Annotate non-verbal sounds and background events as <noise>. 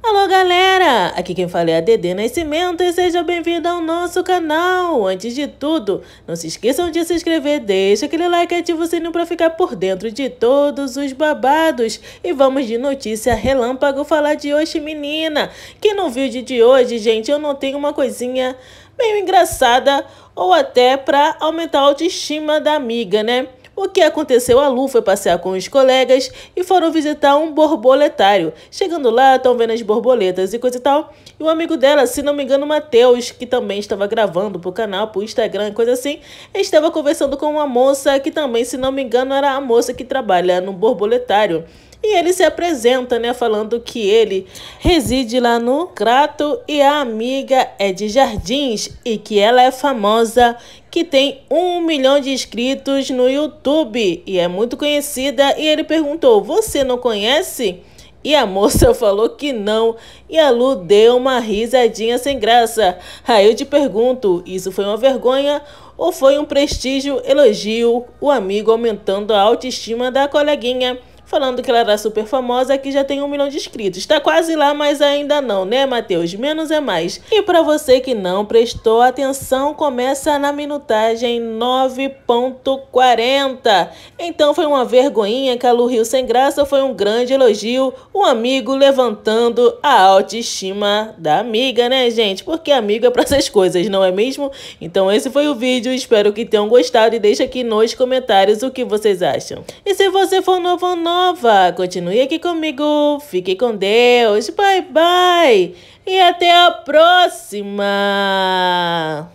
Alô galera, aqui quem fala é a Dedê Nascimento e seja bem-vindo ao nosso canal. Antes de tudo, não se esqueçam de se inscrever, deixa aquele like e ativa o sininho para ficar por dentro de todos os babados. E vamos de notícia relâmpago falar de hoje, menina. Que no vídeo de hoje, gente, eu não tenho uma coisinha meio engraçada ou até para aumentar a autoestima da amiga, né? O que aconteceu? A Lu foi passear com os colegas e foram visitar um borboletário. Chegando lá, estão vendo as borboletas e coisa e tal. E o amigo dela, se não me engano, Matheus, que também estava gravando pro canal, pro Instagram, coisa assim, estava conversando com uma moça que também, se não me engano, era a moça que trabalha no borboletário. E ele se apresenta, né, falando que ele reside lá no Crato e a amiga é de Jardins e que ela é famosa, que tem um milhão de inscritos no YouTube e é muito conhecida. E ele perguntou: Você não conhece? E a moça <laughs> falou que não, e a Lu deu uma risadinha sem graça. Aí eu te pergunto: isso foi uma vergonha ou foi um prestígio, elogio, o amigo aumentando a autoestima da coleguinha? falando que ela era super famosa, aqui já tem um milhão de inscritos. Tá quase lá, mas ainda não, né, Matheus? Menos é mais. E para você que não prestou atenção, começa na minutagem 9.40. Então foi uma vergonhinha que a Lu Rio sem graça foi um grande elogio, um amigo levantando a autoestima da amiga, né, gente? Porque amigo é pra essas coisas, não é mesmo? Então esse foi o vídeo, espero que tenham gostado e deixa aqui nos comentários o que vocês acham. E se você for novo ou não, nova. Continue aqui comigo. Fique com Deus. Bye, bye. E até a próxima.